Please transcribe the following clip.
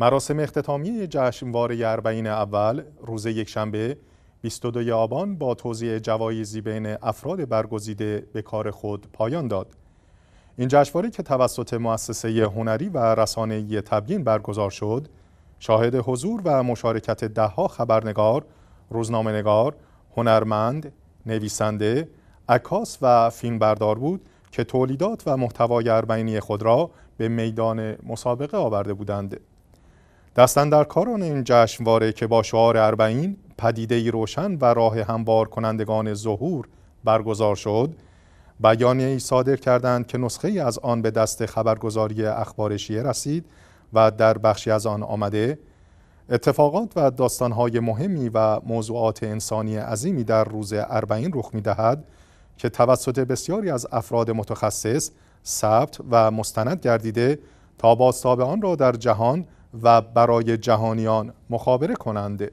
مراسم اختتامی جشنواره اربعین اول روز یکشنبه 22 آبان با توزیع جوایزی بین افراد برگزیده به کار خود پایان داد. این جشنواره که توسط مؤسسه هنری و رسانه تبیین برگزار شد، شاهد حضور و مشارکت دهها خبرنگار، روزنامه‌نگار، هنرمند، نویسنده، عکاس و فیلمبردار بود که تولیدات و محتوای اربعینی خود را به میدان مسابقه آورده بودند. دستن در کاران این جشنواره که با شعار اربعین پدیده ای روشن و راه هموار کنندگان ظهور برگزار شد بیانیه ای صادر کردند که نسخه ای از آن به دست خبرگزاری اخبار شیعه رسید و در بخشی از آن آمده اتفاقات و داستانهای مهمی و موضوعات انسانی عظیمی در روز اربعین رخ میدهد که توسط بسیاری از افراد متخصص ثبت و مستند گردیده تا باستاب آن را در جهان و برای جهانیان مخابره کننده